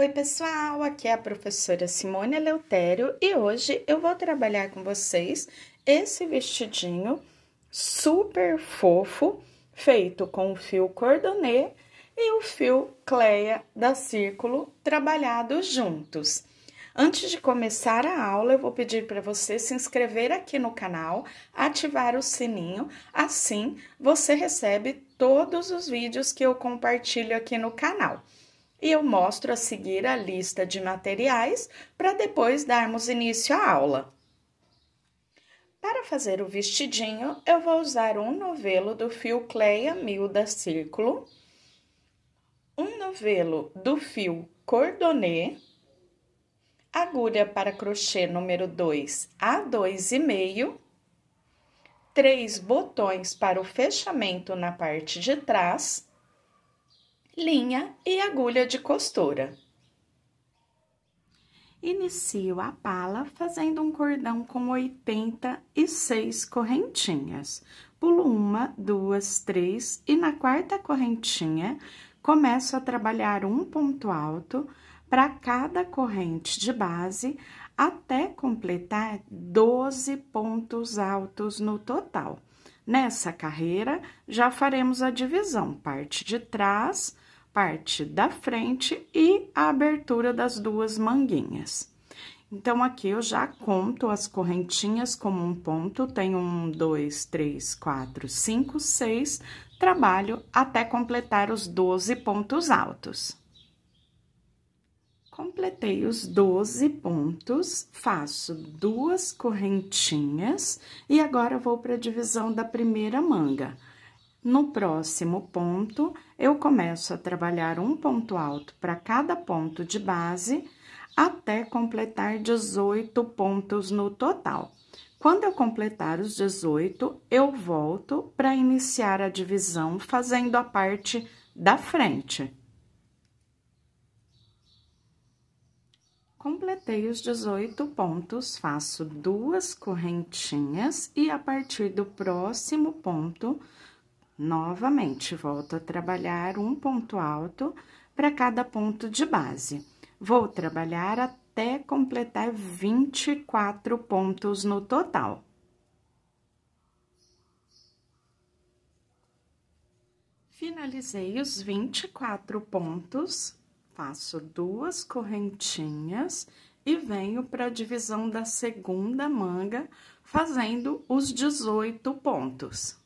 Oi, pessoal, aqui é a professora Simone Eleutério e hoje eu vou trabalhar com vocês esse vestidinho super fofo, feito com o fio cordonê e o fio Cleia da Círculo trabalhados juntos. Antes de começar a aula, eu vou pedir para você se inscrever aqui no canal, ativar o sininho, assim você recebe todos os vídeos que eu compartilho aqui no canal e eu mostro a seguir a lista de materiais para depois darmos início à aula. Para fazer o vestidinho, eu vou usar um novelo do fio Cleia Milda Círculo, um novelo do fio Cordonê, agulha para crochê número 2 a 2,5, três botões para o fechamento na parte de trás, linha e agulha de costura. Inicio a pala fazendo um cordão com 86 correntinhas. Pulo uma, duas, três e na quarta correntinha começo a trabalhar um ponto alto para cada corrente de base até completar 12 pontos altos no total. Nessa carreira, já faremos a divisão, parte de trás parte da frente e a abertura das duas manguinhas. Então, aqui eu já conto as correntinhas como um ponto, tenho um, dois, três, quatro, cinco, seis, trabalho até completar os 12 pontos altos. Completei os 12 pontos, faço duas correntinhas e agora vou para a divisão da primeira manga. No próximo ponto, eu começo a trabalhar um ponto alto para cada ponto de base, até completar 18 pontos no total. Quando eu completar os 18, eu volto para iniciar a divisão fazendo a parte da frente. Completei os 18 pontos, faço duas correntinhas e a partir do próximo ponto Novamente, volto a trabalhar um ponto alto para cada ponto de base. Vou trabalhar até completar 24 pontos no total. Finalizei os 24 pontos, faço duas correntinhas e venho para a divisão da segunda manga, fazendo os 18 pontos.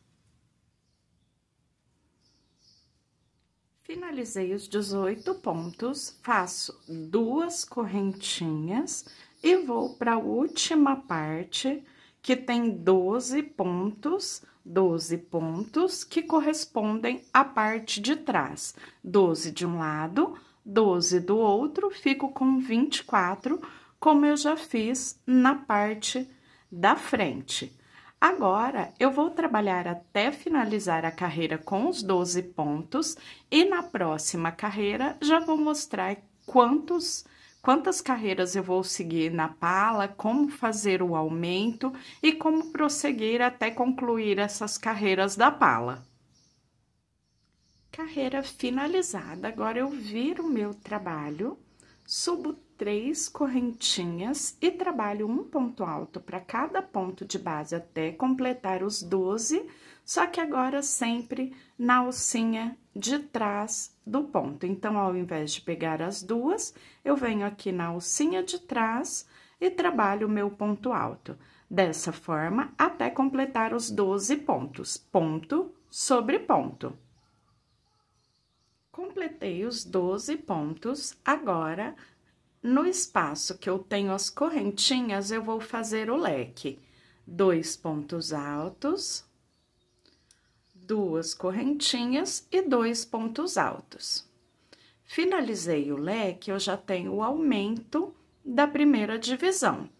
Finalizei os 18 pontos, faço duas correntinhas e vou para a última parte, que tem 12 pontos, 12 pontos que correspondem à parte de trás. 12 de um lado, 12 do outro, fico com 24, como eu já fiz na parte da frente. Agora eu vou trabalhar até finalizar a carreira com os 12 pontos e na próxima carreira já vou mostrar quantos quantas carreiras eu vou seguir na pala, como fazer o aumento e como prosseguir até concluir essas carreiras da pala. Carreira finalizada, agora eu viro o meu trabalho, subo três correntinhas e trabalho um ponto alto para cada ponto de base até completar os 12, só que agora sempre na alcinha de trás do ponto. Então, ao invés de pegar as duas, eu venho aqui na alcinha de trás e trabalho o meu ponto alto. Dessa forma, até completar os 12 pontos, ponto sobre ponto. Completei os 12 pontos, agora no espaço que eu tenho as correntinhas, eu vou fazer o leque. Dois pontos altos, duas correntinhas e dois pontos altos. Finalizei o leque, eu já tenho o aumento da primeira divisão.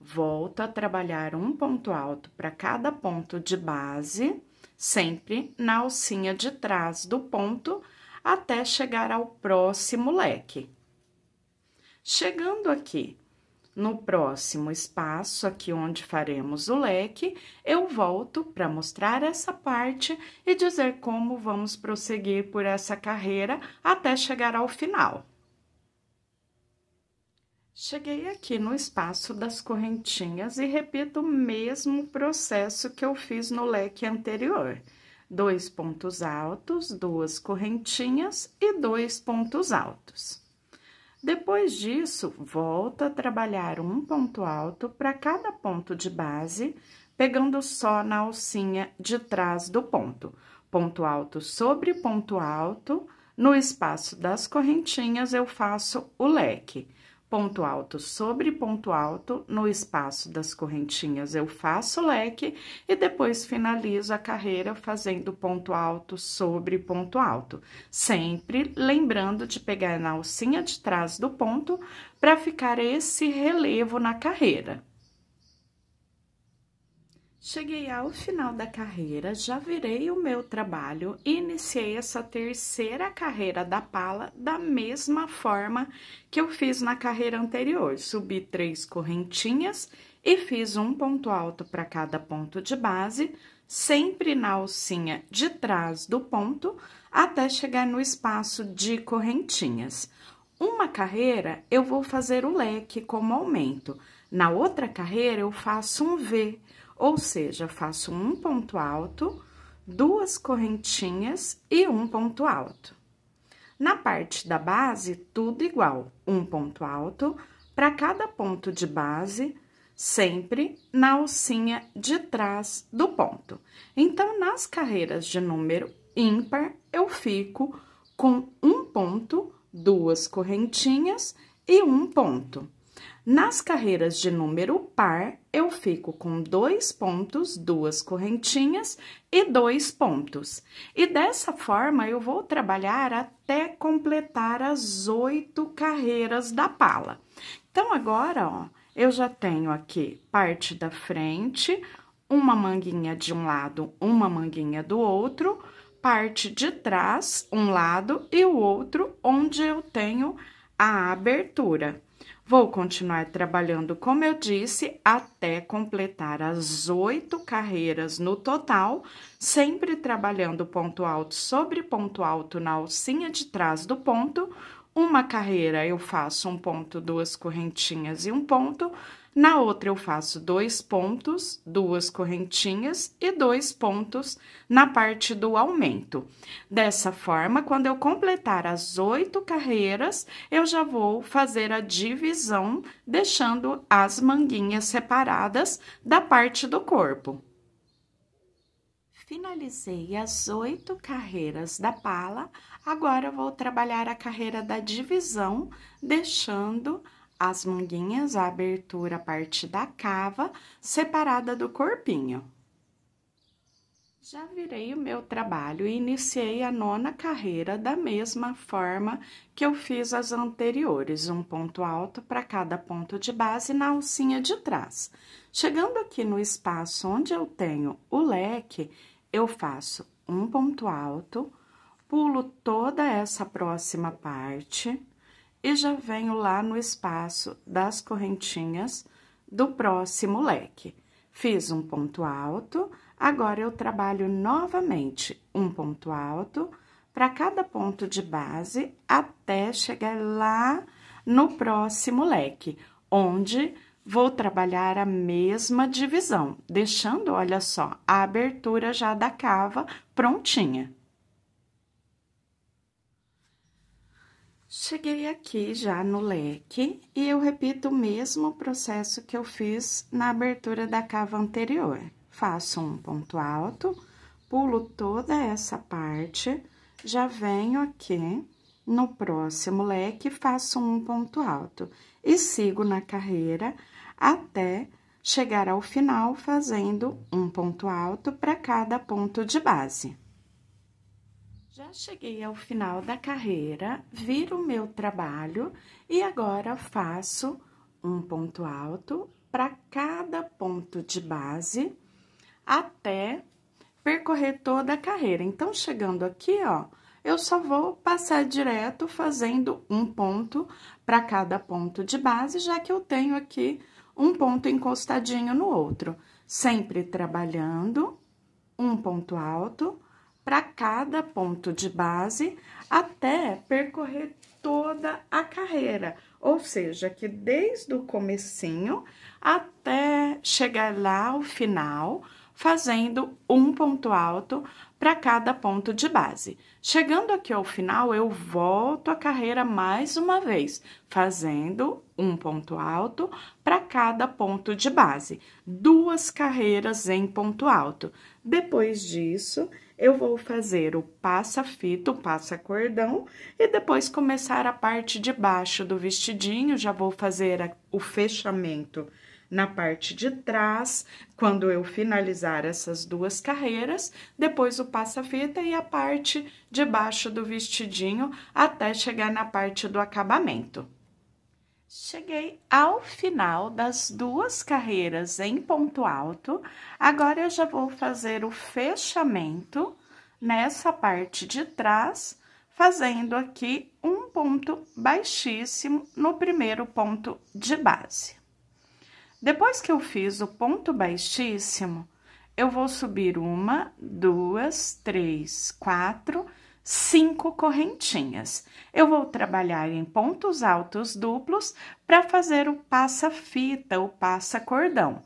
Volto a trabalhar um ponto alto para cada ponto de base, sempre na alcinha de trás do ponto, até chegar ao próximo leque. Chegando aqui no próximo espaço, aqui onde faremos o leque, eu volto para mostrar essa parte e dizer como vamos prosseguir por essa carreira até chegar ao final. Cheguei aqui no espaço das correntinhas e repito o mesmo processo que eu fiz no leque anterior. Dois pontos altos, duas correntinhas e dois pontos altos. Depois disso, volta a trabalhar um ponto alto para cada ponto de base, pegando só na alcinha de trás do ponto. Ponto alto sobre ponto alto, no espaço das correntinhas eu faço o leque ponto alto sobre ponto alto, no espaço das correntinhas eu faço leque e depois finalizo a carreira fazendo ponto alto sobre ponto alto, sempre lembrando de pegar na alcinha de trás do ponto para ficar esse relevo na carreira. Cheguei ao final da carreira, já virei o meu trabalho, e iniciei essa terceira carreira da pala da mesma forma que eu fiz na carreira anterior. Subi três correntinhas e fiz um ponto alto para cada ponto de base, sempre na alcinha de trás do ponto, até chegar no espaço de correntinhas. Uma carreira eu vou fazer o leque como aumento, na outra carreira eu faço um V ou seja, faço um ponto alto, duas correntinhas e um ponto alto. Na parte da base, tudo igual, um ponto alto para cada ponto de base, sempre na alcinha de trás do ponto. Então, nas carreiras de número ímpar, eu fico com um ponto, duas correntinhas e um ponto. Nas carreiras de número par, eu fico com dois pontos, duas correntinhas e dois pontos. E dessa forma, eu vou trabalhar até completar as oito carreiras da pala. Então, agora, ó, eu já tenho aqui parte da frente, uma manguinha de um lado, uma manguinha do outro, parte de trás, um lado e o outro, onde eu tenho a abertura. Vou continuar trabalhando, como eu disse, até completar as oito carreiras no total, sempre trabalhando ponto alto sobre ponto alto na alcinha de trás do ponto. Uma carreira eu faço um ponto, duas correntinhas e um ponto. Na outra, eu faço dois pontos, duas correntinhas e dois pontos na parte do aumento. Dessa forma, quando eu completar as oito carreiras, eu já vou fazer a divisão, deixando as manguinhas separadas da parte do corpo. Finalizei as oito carreiras da pala, agora vou trabalhar a carreira da divisão, deixando as manguinhas, a abertura, a parte da cava, separada do corpinho. Já virei o meu trabalho e iniciei a nona carreira da mesma forma que eu fiz as anteriores, um ponto alto para cada ponto de base na alcinha de trás. Chegando aqui no espaço onde eu tenho o leque, eu faço um ponto alto, pulo toda essa próxima parte e já venho lá no espaço das correntinhas do próximo leque. Fiz um ponto alto, agora eu trabalho novamente um ponto alto para cada ponto de base até chegar lá no próximo leque, onde vou trabalhar a mesma divisão, deixando, olha só, a abertura já da cava prontinha. Cheguei aqui já no leque e eu repito o mesmo processo que eu fiz na abertura da cava anterior. Faço um ponto alto, pulo toda essa parte, já venho aqui no próximo leque, faço um ponto alto e sigo na carreira até chegar ao final fazendo um ponto alto para cada ponto de base. Já cheguei ao final da carreira, viro o meu trabalho e agora faço um ponto alto para cada ponto de base até percorrer toda a carreira. Então, chegando aqui, ó, eu só vou passar direto fazendo um ponto para cada ponto de base, já que eu tenho aqui um ponto encostadinho no outro. Sempre trabalhando, um ponto alto, para cada ponto de base até percorrer toda a carreira, ou seja, que desde o comecinho até chegar lá ao final, fazendo um ponto alto para cada ponto de base. Chegando aqui ao final, eu volto a carreira mais uma vez, fazendo um ponto alto para cada ponto de base, duas carreiras em ponto alto. Depois disso, eu vou fazer o passa-fita, o passa-cordão, e depois começar a parte de baixo do vestidinho, já vou fazer a, o fechamento na parte de trás, quando eu finalizar essas duas carreiras, depois o passa-fita e a parte de baixo do vestidinho até chegar na parte do acabamento. Cheguei ao final das duas carreiras em ponto alto. Agora, eu já vou fazer o fechamento nessa parte de trás, fazendo aqui um ponto baixíssimo no primeiro ponto de base. Depois que eu fiz o ponto baixíssimo, eu vou subir uma, duas, três, quatro cinco correntinhas. Eu vou trabalhar em pontos altos duplos para fazer o passa-fita, o passa-cordão.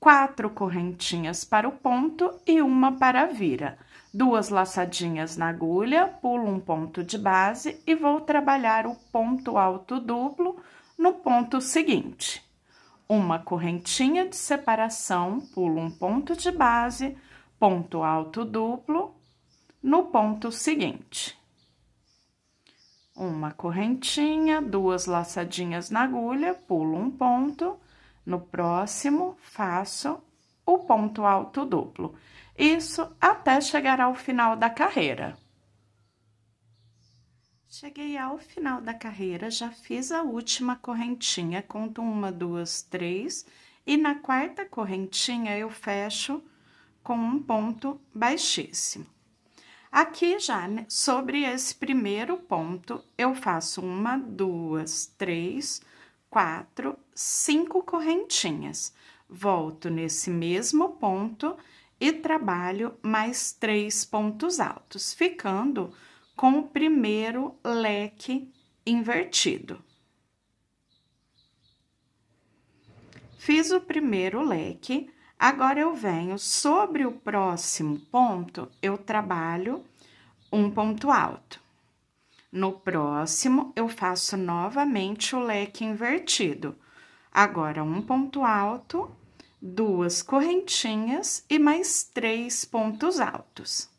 Quatro correntinhas para o ponto e uma para a vira. Duas laçadinhas na agulha, pulo um ponto de base e vou trabalhar o ponto alto duplo no ponto seguinte. Uma correntinha de separação, pulo um ponto de base, ponto alto duplo, no ponto seguinte. Uma correntinha, duas laçadinhas na agulha, pulo um ponto, no próximo faço o ponto alto duplo. Isso até chegar ao final da carreira. Cheguei ao final da carreira, já fiz a última correntinha, conto uma, duas, três, e na quarta correntinha eu fecho com um ponto baixíssimo. Aqui já, né, sobre esse primeiro ponto, eu faço uma, duas, três, quatro, cinco correntinhas. Volto nesse mesmo ponto e trabalho mais três pontos altos, ficando com o primeiro leque invertido. Fiz o primeiro leque, Agora eu venho sobre o próximo ponto, eu trabalho um ponto alto. No próximo, eu faço novamente o leque invertido. Agora, um ponto alto, duas correntinhas e mais três pontos altos.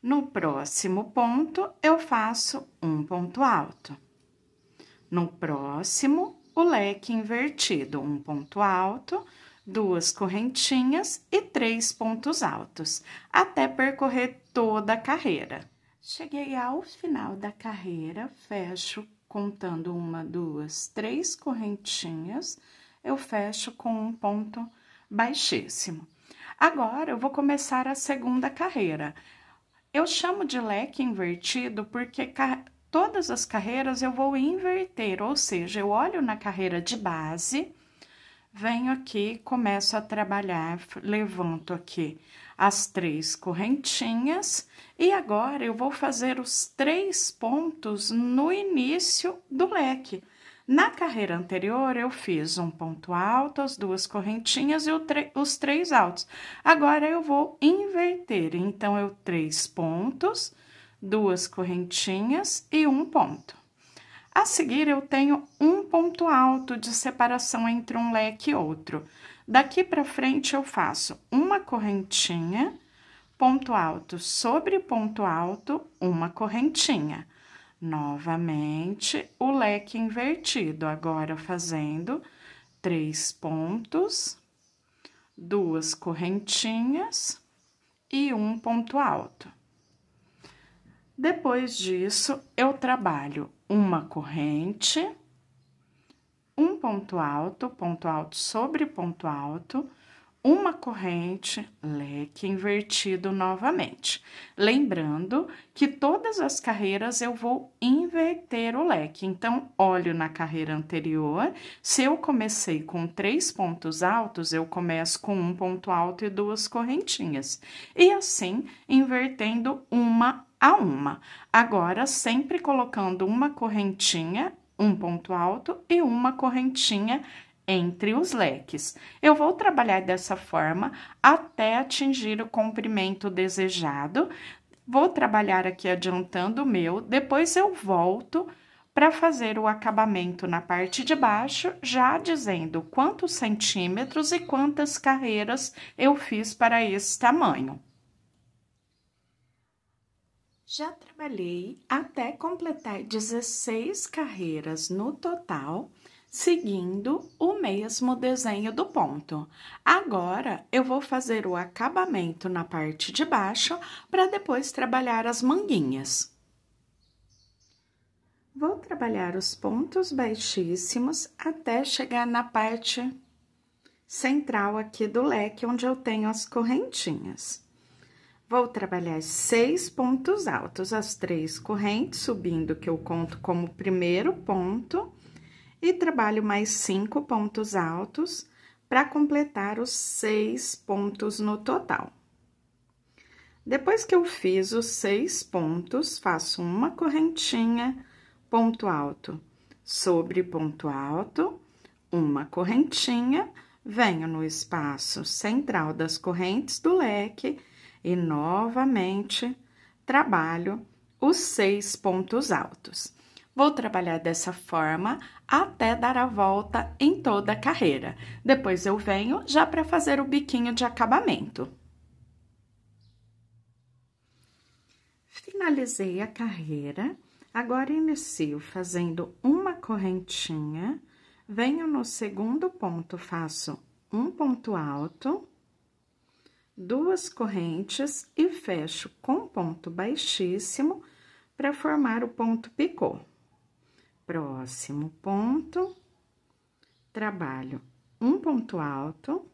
No próximo ponto, eu faço um ponto alto. No próximo, o leque invertido, um ponto alto, duas correntinhas e três pontos altos, até percorrer toda a carreira. Cheguei ao final da carreira, fecho contando uma, duas, três correntinhas, eu fecho com um ponto baixíssimo. Agora, eu vou começar a segunda carreira. Eu chamo de leque invertido porque todas as carreiras eu vou inverter, ou seja, eu olho na carreira de base, venho aqui, começo a trabalhar, levanto aqui as três correntinhas e agora eu vou fazer os três pontos no início do leque. Na carreira anterior, eu fiz um ponto alto, as duas correntinhas e os três altos. Agora, eu vou inverter. Então, eu três pontos duas correntinhas e um ponto. A seguir, eu tenho um ponto alto de separação entre um leque e outro. Daqui para frente, eu faço uma correntinha, ponto alto sobre ponto alto, uma correntinha. Novamente, o leque invertido, agora fazendo três pontos, duas correntinhas e um ponto alto. Depois disso, eu trabalho uma corrente, um ponto alto, ponto alto sobre ponto alto, uma corrente, leque invertido novamente. Lembrando que todas as carreiras eu vou inverter o leque. Então, olho na carreira anterior. Se eu comecei com três pontos altos, eu começo com um ponto alto e duas correntinhas. E assim, invertendo uma a uma. Agora, sempre colocando uma correntinha, um ponto alto e uma correntinha entre os leques. Eu vou trabalhar dessa forma até atingir o comprimento desejado. Vou trabalhar aqui adiantando o meu, depois eu volto para fazer o acabamento na parte de baixo, já dizendo quantos centímetros e quantas carreiras eu fiz para esse tamanho. Já trabalhei até completar 16 carreiras no total, seguindo o mesmo desenho do ponto. Agora, eu vou fazer o acabamento na parte de baixo para depois trabalhar as manguinhas. Vou trabalhar os pontos baixíssimos até chegar na parte central aqui do leque, onde eu tenho as correntinhas. Vou trabalhar seis pontos altos, as três correntes, subindo que eu conto como primeiro ponto, e trabalho mais cinco pontos altos para completar os seis pontos no total. Depois que eu fiz os seis pontos, faço uma correntinha, ponto alto sobre ponto alto, uma correntinha, venho no espaço central das correntes do leque e novamente trabalho os seis pontos altos. Vou trabalhar dessa forma até dar a volta em toda a carreira. Depois eu venho já para fazer o biquinho de acabamento. Finalizei a carreira, agora inicio fazendo uma correntinha, venho no segundo ponto, faço um ponto alto, duas correntes e fecho com ponto baixíssimo para formar o ponto picô. Próximo ponto, trabalho um ponto alto,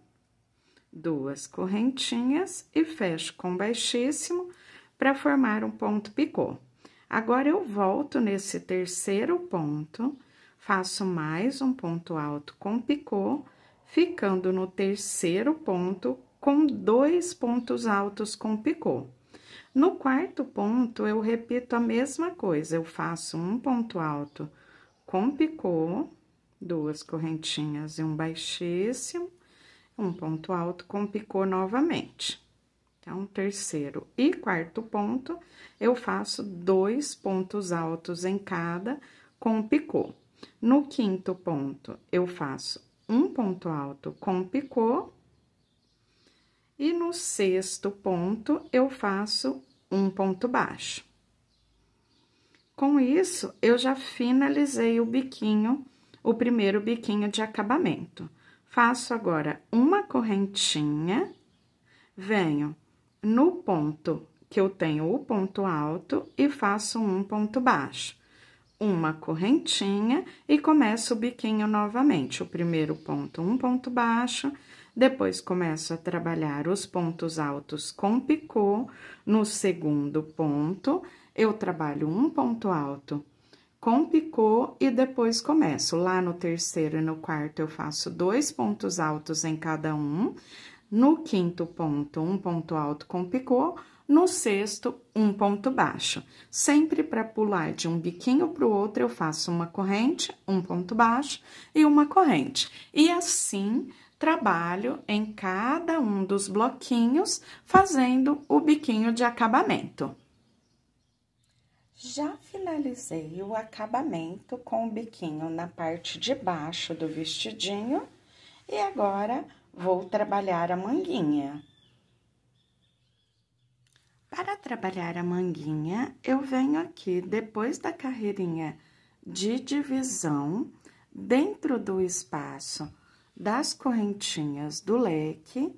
duas correntinhas e fecho com baixíssimo para formar um ponto picô. Agora, eu volto nesse terceiro ponto, faço mais um ponto alto com picô, ficando no terceiro ponto com dois pontos altos com picô. No quarto ponto, eu repito a mesma coisa, eu faço um ponto alto com picô, duas correntinhas e um baixíssimo, um ponto alto com picô novamente. Então, terceiro e quarto ponto, eu faço dois pontos altos em cada com picô. No quinto ponto, eu faço um ponto alto com picô e no sexto ponto, eu faço um ponto baixo. Com isso, eu já finalizei o biquinho, o primeiro biquinho de acabamento. Faço agora uma correntinha, venho no ponto que eu tenho o ponto alto e faço um ponto baixo. Uma correntinha e começo o biquinho novamente. O primeiro ponto, um ponto baixo depois, começo a trabalhar os pontos altos com picô. No segundo ponto, eu trabalho um ponto alto com picô e depois começo. Lá no terceiro e no quarto, eu faço dois pontos altos em cada um. No quinto ponto, um ponto alto com picô. No sexto, um ponto baixo. Sempre para pular de um biquinho para o outro, eu faço uma corrente, um ponto baixo e uma corrente. E assim trabalho em cada um dos bloquinhos, fazendo o biquinho de acabamento. Já finalizei o acabamento com o biquinho na parte de baixo do vestidinho e agora vou trabalhar a manguinha. Para trabalhar a manguinha, eu venho aqui depois da carreirinha de divisão, dentro do espaço das correntinhas do leque,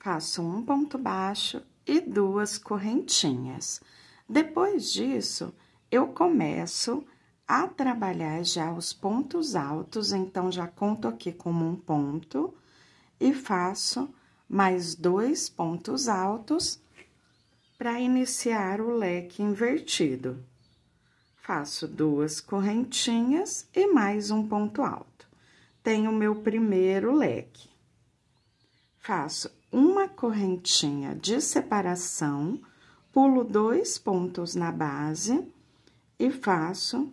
faço um ponto baixo e duas correntinhas. Depois disso, eu começo a trabalhar já os pontos altos, então já conto aqui como um ponto e faço mais dois pontos altos para iniciar o leque invertido. Faço duas correntinhas e mais um ponto alto tenho o meu primeiro leque. Faço uma correntinha de separação, pulo dois pontos na base e faço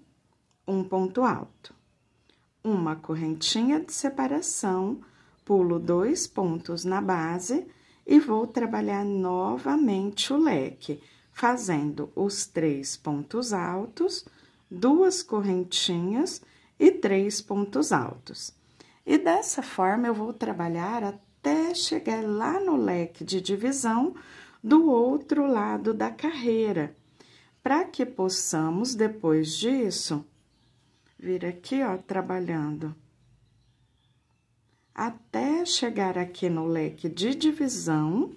um ponto alto. Uma correntinha de separação, pulo dois pontos na base e vou trabalhar novamente o leque, fazendo os três pontos altos, duas correntinhas e três pontos altos. E dessa forma eu vou trabalhar até chegar lá no leque de divisão do outro lado da carreira, para que possamos depois disso vir aqui, ó, trabalhando até chegar aqui no leque de divisão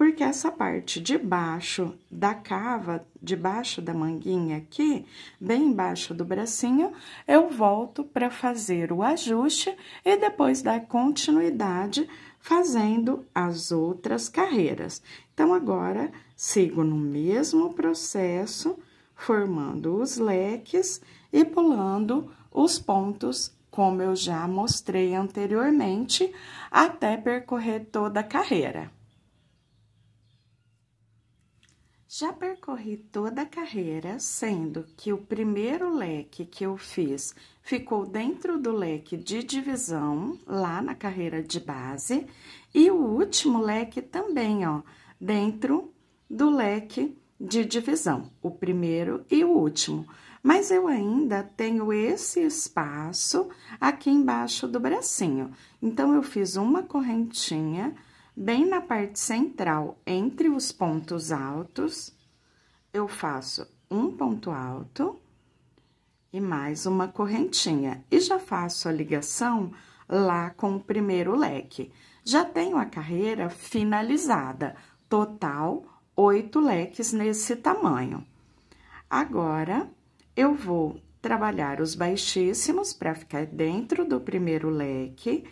porque essa parte de baixo da cava, debaixo da manguinha aqui, bem embaixo do bracinho, eu volto para fazer o ajuste e depois dar continuidade fazendo as outras carreiras. Então, agora, sigo no mesmo processo, formando os leques e pulando os pontos como eu já mostrei anteriormente, até percorrer toda a carreira. Já percorri toda a carreira, sendo que o primeiro leque que eu fiz ficou dentro do leque de divisão, lá na carreira de base, e o último leque também, ó, dentro do leque de divisão, o primeiro e o último. Mas eu ainda tenho esse espaço aqui embaixo do bracinho. Então, eu fiz uma correntinha Bem na parte central, entre os pontos altos, eu faço um ponto alto e mais uma correntinha. E já faço a ligação lá com o primeiro leque. Já tenho a carreira finalizada, total oito leques nesse tamanho. Agora, eu vou trabalhar os baixíssimos para ficar dentro do primeiro leque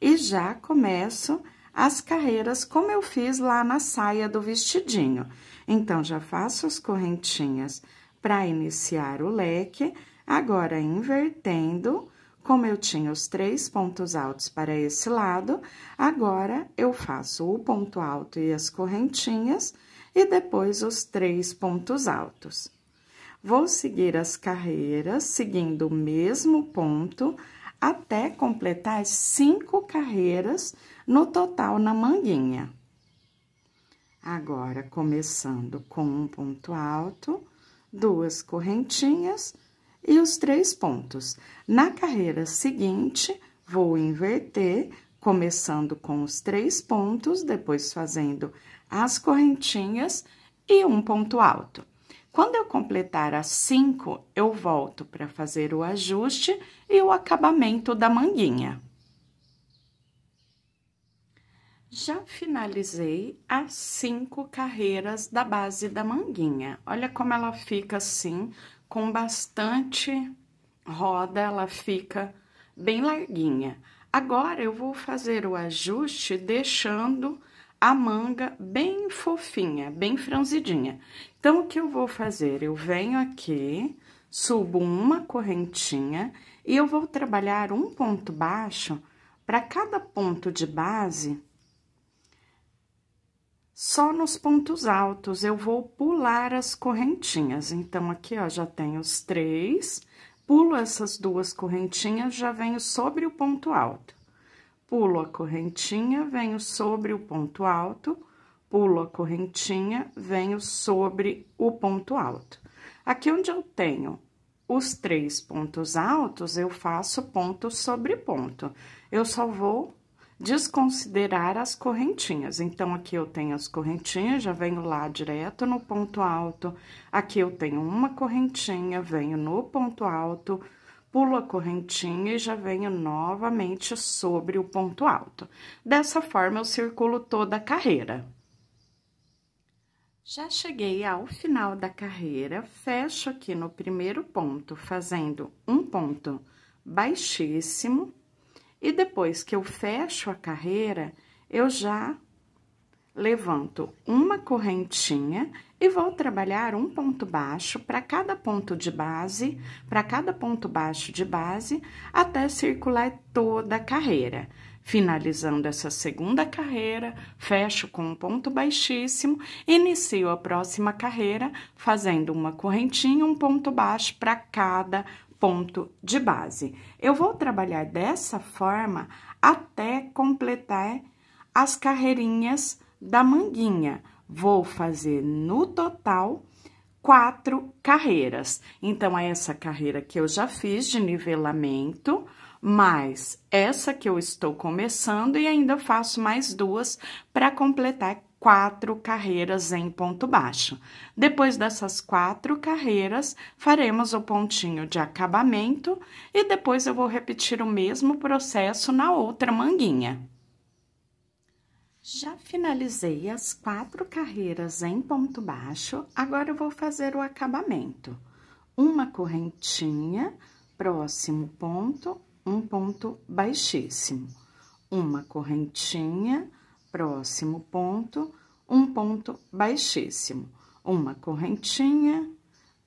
e já começo a as carreiras como eu fiz lá na saia do vestidinho. Então, já faço as correntinhas para iniciar o leque, agora invertendo, como eu tinha os três pontos altos para esse lado, agora eu faço o ponto alto e as correntinhas, e depois os três pontos altos. Vou seguir as carreiras, seguindo o mesmo ponto, até completar cinco carreiras, no total na manguinha. Agora, começando com um ponto alto, duas correntinhas e os três pontos. Na carreira seguinte, vou inverter, começando com os três pontos, depois fazendo as correntinhas e um ponto alto. Quando eu completar as cinco, eu volto para fazer o ajuste e o acabamento da manguinha. Já finalizei as cinco carreiras da base da manguinha. Olha como ela fica assim, com bastante roda, ela fica bem larguinha. Agora, eu vou fazer o ajuste deixando a manga bem fofinha, bem franzidinha. Então, o que eu vou fazer? Eu venho aqui, subo uma correntinha e eu vou trabalhar um ponto baixo para cada ponto de base só nos pontos altos. Eu vou pular as correntinhas. Então, aqui, ó, já tenho os três. Pulo essas duas correntinhas, já venho sobre o ponto alto. Pulo a correntinha, venho sobre o ponto alto. Pulo a correntinha, venho sobre o ponto alto. Aqui onde eu tenho os três pontos altos, eu faço ponto sobre ponto. Eu só vou desconsiderar as correntinhas. Então, aqui eu tenho as correntinhas, já venho lá direto no ponto alto. Aqui eu tenho uma correntinha, venho no ponto alto, pulo a correntinha e já venho novamente sobre o ponto alto. Dessa forma, eu circulo toda a carreira. Já cheguei ao final da carreira, fecho aqui no primeiro ponto, fazendo um ponto baixíssimo e depois que eu fecho a carreira, eu já levanto uma correntinha e vou trabalhar um ponto baixo para cada ponto de base, para cada ponto baixo de base, até circular toda a carreira. Finalizando essa segunda carreira, fecho com um ponto baixíssimo, inicio a próxima carreira fazendo uma correntinha, um ponto baixo para cada ponto de base. Eu vou trabalhar dessa forma até completar as carreirinhas da manguinha. Vou fazer no total quatro carreiras. Então, é essa carreira que eu já fiz de nivelamento, mais essa que eu estou começando e ainda faço mais duas para completar quatro carreiras em ponto baixo. Depois dessas quatro carreiras, faremos o pontinho de acabamento e depois eu vou repetir o mesmo processo na outra manguinha. Já finalizei as quatro carreiras em ponto baixo, agora eu vou fazer o acabamento. Uma correntinha, próximo ponto, um ponto baixíssimo. Uma correntinha, próximo ponto, um ponto baixíssimo, uma correntinha,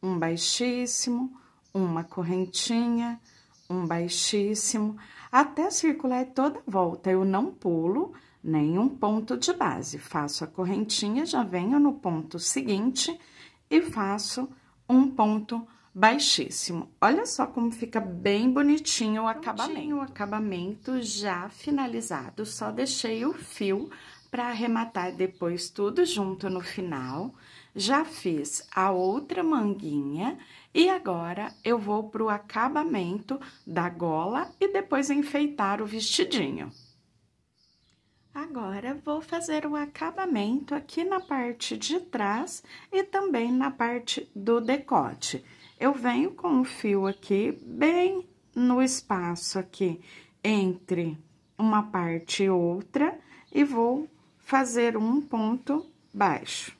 um baixíssimo, uma correntinha, um baixíssimo, até circular é toda a volta. Eu não pulo nenhum ponto de base, faço a correntinha, já venho no ponto seguinte e faço um ponto baixíssimo baixíssimo. Olha só como fica bem bonitinho o acabamento. O acabamento já finalizado, só deixei o fio para arrematar depois tudo junto no final. Já fiz a outra manguinha e agora eu vou pro acabamento da gola e depois enfeitar o vestidinho. Agora, vou fazer o acabamento aqui na parte de trás e também na parte do decote eu venho com o fio aqui bem no espaço aqui entre uma parte e outra e vou fazer um ponto baixo.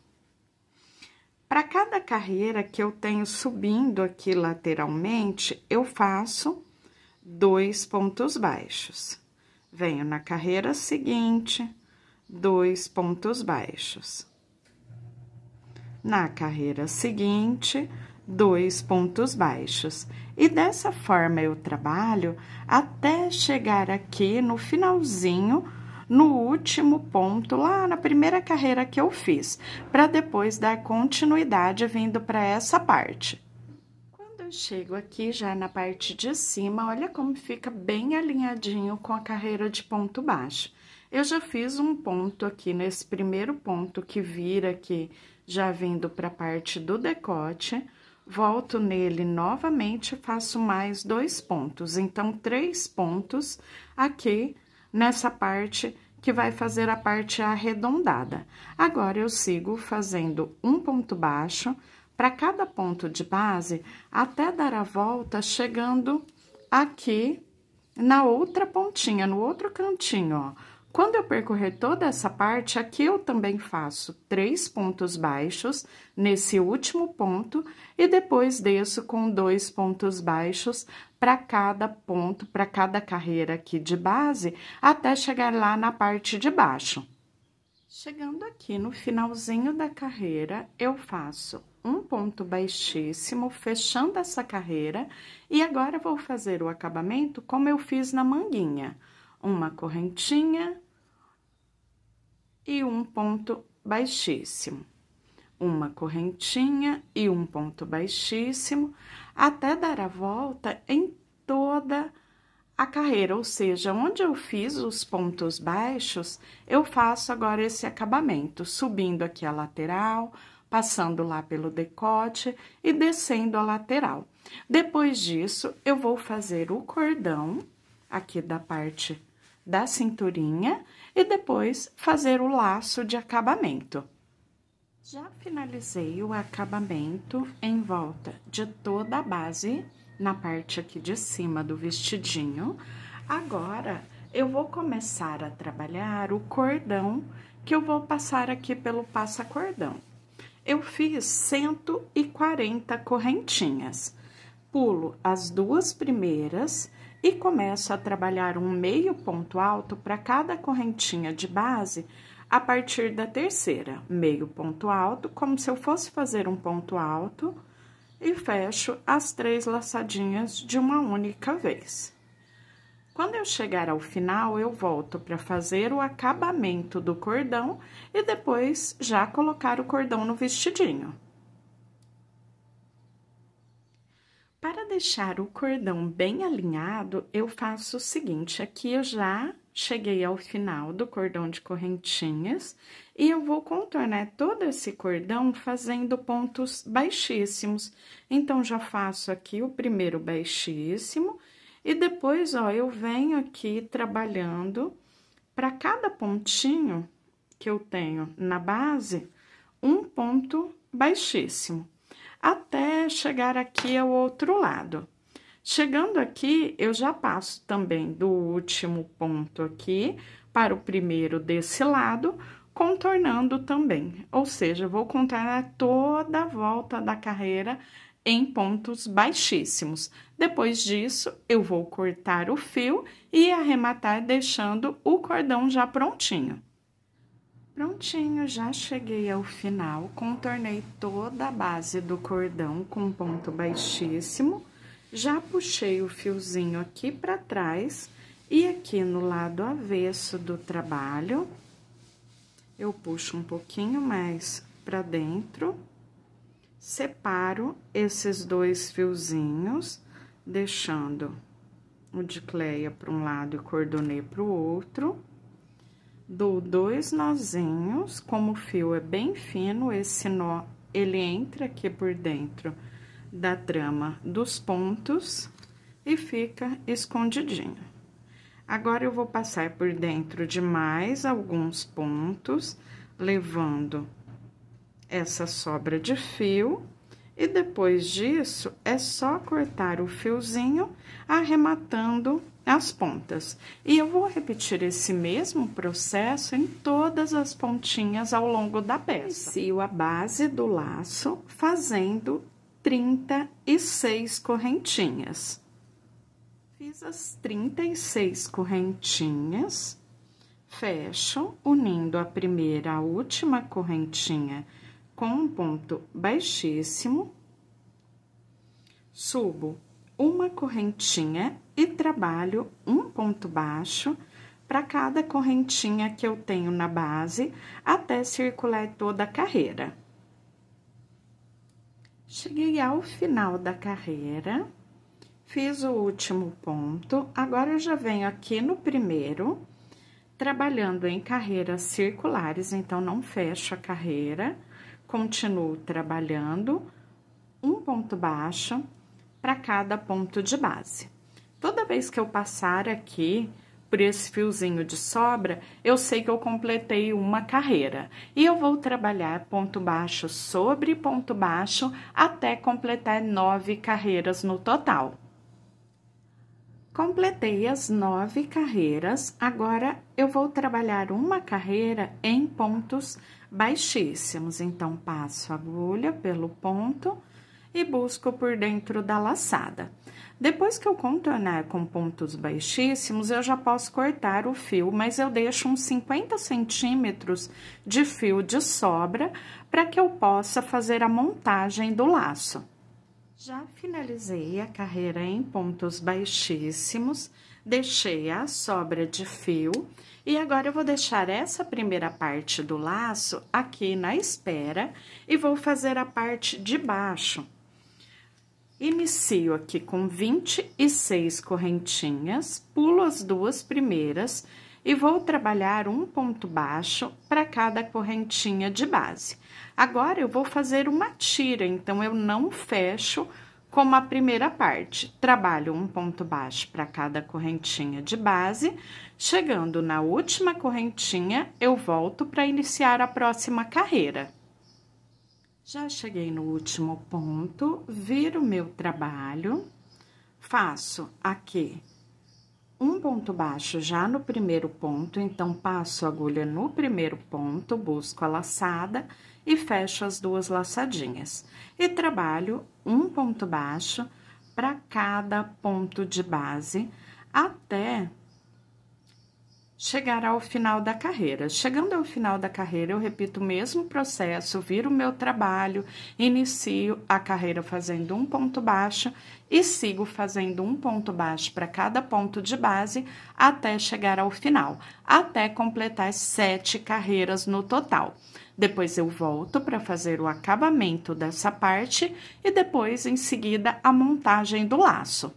Para cada carreira que eu tenho subindo aqui lateralmente, eu faço dois pontos baixos. Venho na carreira seguinte, dois pontos baixos. Na carreira seguinte, dois pontos baixos. E dessa forma eu trabalho até chegar aqui no finalzinho, no último ponto, lá na primeira carreira que eu fiz, para depois dar continuidade vindo para essa parte. Quando eu chego aqui já na parte de cima, olha como fica bem alinhadinho com a carreira de ponto baixo. Eu já fiz um ponto aqui nesse primeiro ponto que vira aqui, já vindo para a parte do decote volto nele novamente, faço mais dois pontos. Então, três pontos aqui nessa parte que vai fazer a parte arredondada. Agora, eu sigo fazendo um ponto baixo para cada ponto de base, até dar a volta, chegando aqui na outra pontinha, no outro cantinho, ó. Quando eu percorrer toda essa parte, aqui eu também faço três pontos baixos nesse último ponto e depois desço com dois pontos baixos para cada ponto, para cada carreira aqui de base, até chegar lá na parte de baixo. Chegando aqui no finalzinho da carreira, eu faço um ponto baixíssimo, fechando essa carreira, e agora vou fazer o acabamento como eu fiz na manguinha uma correntinha e um ponto baixíssimo. Uma correntinha e um ponto baixíssimo, até dar a volta em toda a carreira, ou seja, onde eu fiz os pontos baixos, eu faço agora esse acabamento, subindo aqui a lateral, passando lá pelo decote e descendo a lateral. Depois disso, eu vou fazer o cordão aqui da parte da cinturinha e depois fazer o laço de acabamento. Já finalizei o acabamento em volta de toda a base, na parte aqui de cima do vestidinho. Agora, eu vou começar a trabalhar o cordão, que eu vou passar aqui pelo passa-cordão. Eu fiz 140 correntinhas. Pulo as duas primeiras e começo a trabalhar um meio ponto alto para cada correntinha de base a partir da terceira, meio ponto alto, como se eu fosse fazer um ponto alto, e fecho as três laçadinhas de uma única vez. Quando eu chegar ao final, eu volto para fazer o acabamento do cordão e depois já colocar o cordão no vestidinho. Para deixar o cordão bem alinhado, eu faço o seguinte, aqui eu já cheguei ao final do cordão de correntinhas e eu vou contornar todo esse cordão fazendo pontos baixíssimos. Então, já faço aqui o primeiro baixíssimo e depois, ó, eu venho aqui trabalhando para cada pontinho que eu tenho na base, um ponto baixíssimo até chegar aqui ao outro lado. Chegando aqui, eu já passo também do último ponto aqui para o primeiro desse lado, contornando também. Ou seja, vou contornar toda a volta da carreira em pontos baixíssimos. Depois disso, eu vou cortar o fio e arrematar deixando o cordão já prontinho. Prontinho, já cheguei ao final, contornei toda a base do cordão com ponto baixíssimo, já puxei o fiozinho aqui para trás e aqui no lado avesso do trabalho, eu puxo um pouquinho mais para dentro, separo esses dois fiozinhos, deixando o de cleia para um lado e cordonê para o outro dou dois nozinhos, como o fio é bem fino, esse nó, ele entra aqui por dentro da trama dos pontos e fica escondidinho. Agora, eu vou passar por dentro de mais alguns pontos, levando essa sobra de fio, e depois disso, é só cortar o fiozinho, arrematando as pontas. E eu vou repetir esse mesmo processo em todas as pontinhas ao longo da peça. Inicio a base do laço fazendo 36 correntinhas. Fiz as 36 correntinhas, fecho unindo a primeira à última correntinha com um ponto baixíssimo, subo uma correntinha e trabalho um ponto baixo para cada correntinha que eu tenho na base até circular toda a carreira. Cheguei ao final da carreira, fiz o último ponto, agora eu já venho aqui no primeiro, trabalhando em carreiras circulares, então não fecho a carreira, continuo trabalhando um ponto baixo para cada ponto de base. Toda vez que eu passar aqui por esse fiozinho de sobra, eu sei que eu completei uma carreira. E eu vou trabalhar ponto baixo sobre ponto baixo até completar nove carreiras no total. Completei as nove carreiras, agora eu vou trabalhar uma carreira em pontos baixíssimos. Então, passo a agulha pelo ponto e busco por dentro da laçada. Depois que eu contornar com pontos baixíssimos, eu já posso cortar o fio, mas eu deixo uns 50 centímetros de fio de sobra para que eu possa fazer a montagem do laço. Já finalizei a carreira em pontos baixíssimos, deixei a sobra de fio e agora eu vou deixar essa primeira parte do laço aqui na espera e vou fazer a parte de baixo. Inicio aqui com 26 correntinhas, pulo as duas primeiras e vou trabalhar um ponto baixo para cada correntinha de base. Agora, eu vou fazer uma tira, então, eu não fecho como a primeira parte. Trabalho um ponto baixo para cada correntinha de base. Chegando na última correntinha, eu volto para iniciar a próxima carreira. Já cheguei no último ponto, viro meu trabalho, faço aqui um ponto baixo já no primeiro ponto, então passo a agulha no primeiro ponto, busco a laçada e fecho as duas laçadinhas. E trabalho um ponto baixo para cada ponto de base até chegar ao final da carreira. Chegando ao final da carreira, eu repito o mesmo processo, viro o meu trabalho, inicio a carreira fazendo um ponto baixo e sigo fazendo um ponto baixo para cada ponto de base até chegar ao final, até completar sete carreiras no total. Depois eu volto para fazer o acabamento dessa parte e depois, em seguida, a montagem do laço.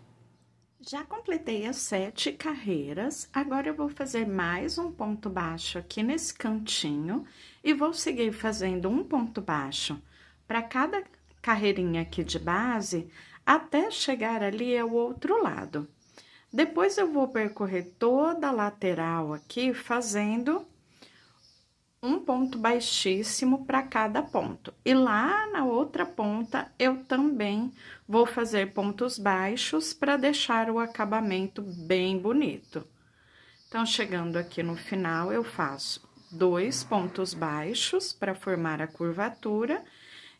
Já completei as sete carreiras, agora eu vou fazer mais um ponto baixo aqui nesse cantinho e vou seguir fazendo um ponto baixo para cada carreirinha aqui de base até chegar ali ao outro lado. Depois eu vou percorrer toda a lateral aqui fazendo um ponto baixíssimo para cada ponto. E lá na outra ponta, eu também vou fazer pontos baixos para deixar o acabamento bem bonito. Então, chegando aqui no final, eu faço dois pontos baixos para formar a curvatura.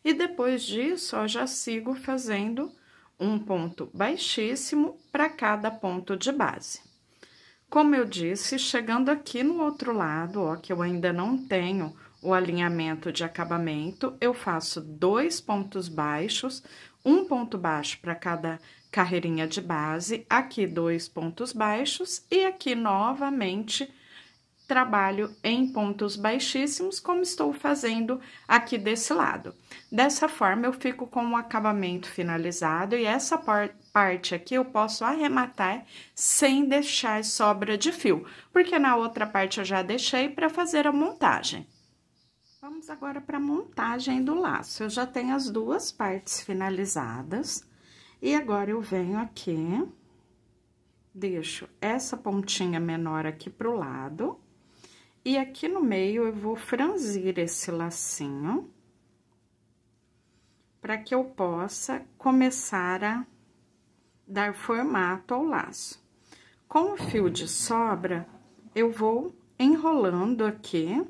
E depois disso, ó, já sigo fazendo um ponto baixíssimo para cada ponto de base. Como eu disse, chegando aqui no outro lado, ó, que eu ainda não tenho o alinhamento de acabamento, eu faço dois pontos baixos, um ponto baixo para cada carreirinha de base, aqui dois pontos baixos e aqui novamente trabalho em pontos baixíssimos, como estou fazendo aqui desse lado. Dessa forma, eu fico com o acabamento finalizado e essa parte aqui eu posso arrematar sem deixar sobra de fio, porque na outra parte eu já deixei para fazer a montagem. Vamos agora para a montagem do laço. Eu já tenho as duas partes finalizadas e agora eu venho aqui deixo essa pontinha menor aqui pro lado e aqui no meio, eu vou franzir esse lacinho, para que eu possa começar a dar formato ao laço. Com o fio de sobra, eu vou enrolando aqui,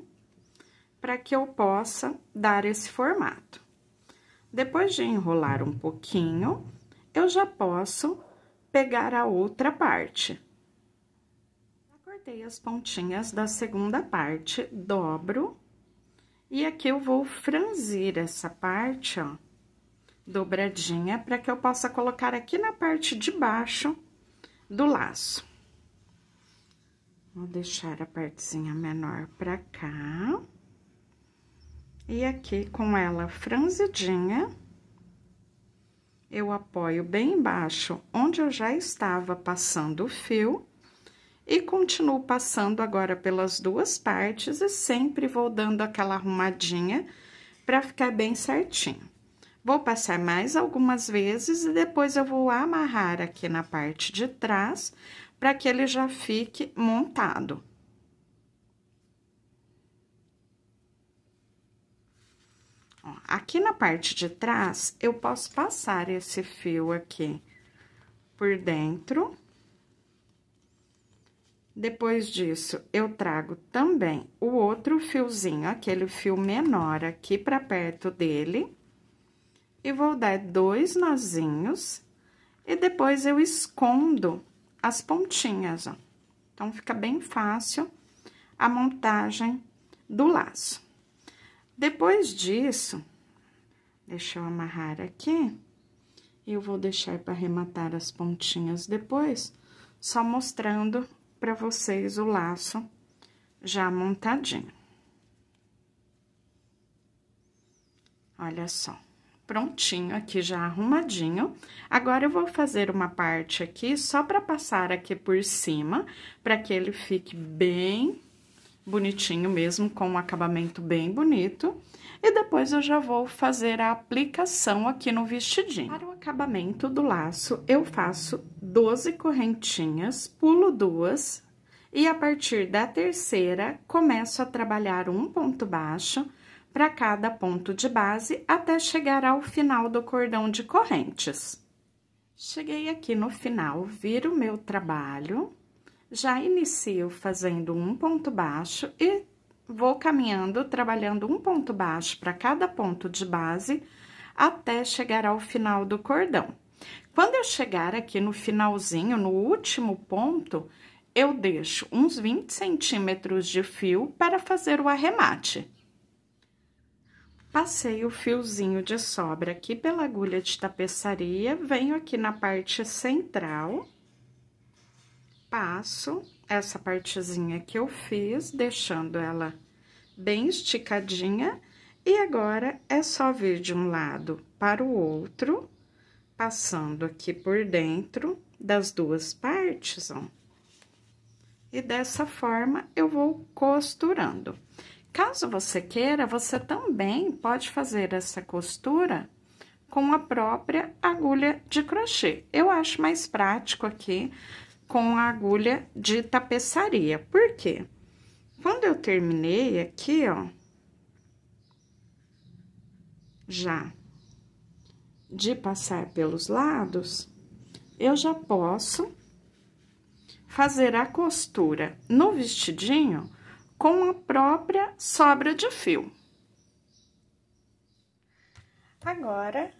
para que eu possa dar esse formato. Depois de enrolar um pouquinho, eu já posso pegar a outra parte cortei as pontinhas da segunda parte, dobro. E aqui eu vou franzir essa parte, ó, dobradinha, para que eu possa colocar aqui na parte de baixo do laço. Vou deixar a partezinha menor pra cá. E aqui, com ela franzidinha, eu apoio bem embaixo, onde eu já estava passando o fio, e continuo passando agora pelas duas partes e sempre vou dando aquela arrumadinha para ficar bem certinho. Vou passar mais algumas vezes e depois eu vou amarrar aqui na parte de trás para que ele já fique montado. Ó, aqui na parte de trás, eu posso passar esse fio aqui por dentro depois disso, eu trago também o outro fiozinho, aquele fio menor aqui para perto dele. E vou dar dois nozinhos. E depois, eu escondo as pontinhas, ó. Então, fica bem fácil a montagem do laço. Depois disso, deixa eu amarrar aqui. Eu vou deixar para arrematar as pontinhas depois, só mostrando para vocês o laço já montadinho. Olha só, prontinho aqui já arrumadinho. Agora, eu vou fazer uma parte aqui só para passar aqui por cima, para que ele fique bem bonitinho mesmo, com um acabamento bem bonito. E depois eu já vou fazer a aplicação aqui no vestidinho. Para o acabamento do laço, eu faço 12 correntinhas, pulo duas, e a partir da terceira, começo a trabalhar um ponto baixo para cada ponto de base até chegar ao final do cordão de correntes. Cheguei aqui no final, viro o meu trabalho já inicio fazendo um ponto baixo e vou caminhando, trabalhando um ponto baixo para cada ponto de base até chegar ao final do cordão. Quando eu chegar aqui no finalzinho, no último ponto, eu deixo uns 20 centímetros de fio para fazer o arremate. Passei o fiozinho de sobra aqui pela agulha de tapeçaria, venho aqui na parte central passo essa partezinha que eu fiz, deixando ela bem esticadinha. E agora, é só vir de um lado para o outro, passando aqui por dentro das duas partes, ó. E dessa forma, eu vou costurando. Caso você queira, você também pode fazer essa costura com a própria agulha de crochê. Eu acho mais prático aqui, com a agulha de tapeçaria. Por quê? Quando eu terminei aqui, ó, já de passar pelos lados, eu já posso fazer a costura no vestidinho com a própria sobra de fio. Agora,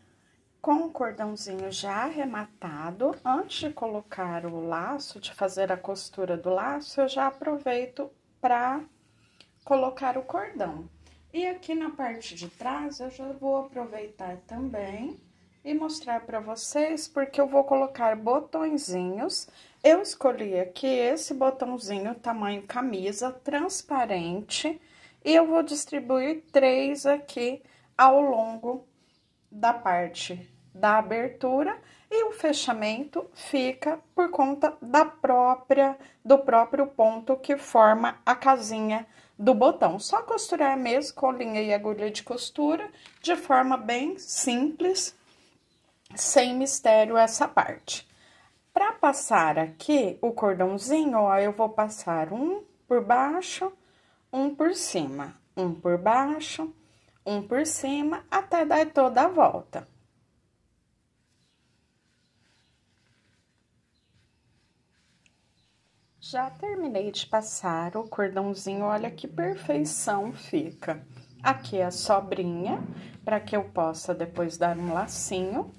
com o cordãozinho já arrematado, antes de colocar o laço, de fazer a costura do laço, eu já aproveito para colocar o cordão. E aqui na parte de trás, eu já vou aproveitar também e mostrar para vocês, porque eu vou colocar botõezinhos. Eu escolhi aqui esse botãozinho tamanho camisa, transparente, e eu vou distribuir três aqui ao longo da parte da abertura e o fechamento fica por conta da própria do próprio ponto que forma a casinha do botão. Só costurar mesmo com linha e agulha de costura de forma bem simples, sem mistério essa parte. Para passar aqui o cordãozinho, ó, eu vou passar um por baixo, um por cima, um por baixo, um por cima, até dar toda a volta. Já terminei de passar o cordãozinho, olha que perfeição fica. Aqui é a sobrinha, para que eu possa depois dar um lacinho.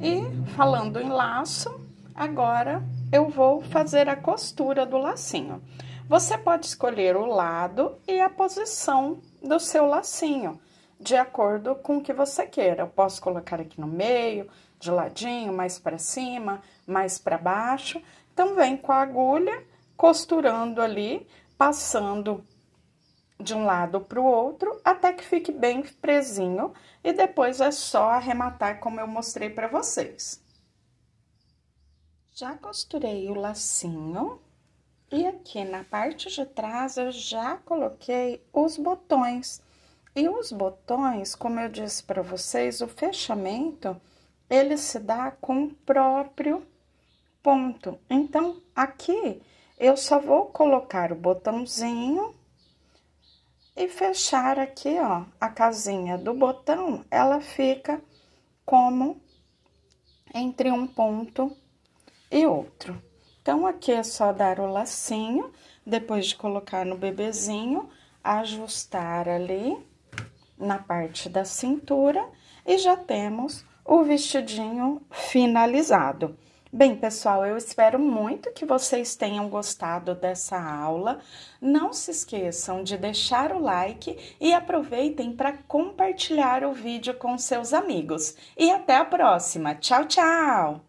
E falando em laço, agora eu vou fazer a costura do lacinho. Você pode escolher o lado e a posição do seu lacinho, de acordo com o que você queira. Eu posso colocar aqui no meio, de ladinho, mais para cima, mais para baixo. Então, vem com a agulha, costurando ali, passando de um lado para o outro, até que fique bem presinho. E depois é só arrematar como eu mostrei para vocês. Já costurei o lacinho. E aqui na parte de trás, eu já coloquei os botões. E os botões, como eu disse para vocês, o fechamento, ele se dá com o próprio ponto. Então, aqui eu só vou colocar o botãozinho e fechar aqui, ó, a casinha do botão, ela fica como entre um ponto e outro. Então, aqui é só dar o lacinho, depois de colocar no bebezinho, ajustar ali na parte da cintura e já temos o vestidinho finalizado. Bem, pessoal, eu espero muito que vocês tenham gostado dessa aula. Não se esqueçam de deixar o like e aproveitem para compartilhar o vídeo com seus amigos. E até a próxima! Tchau, tchau!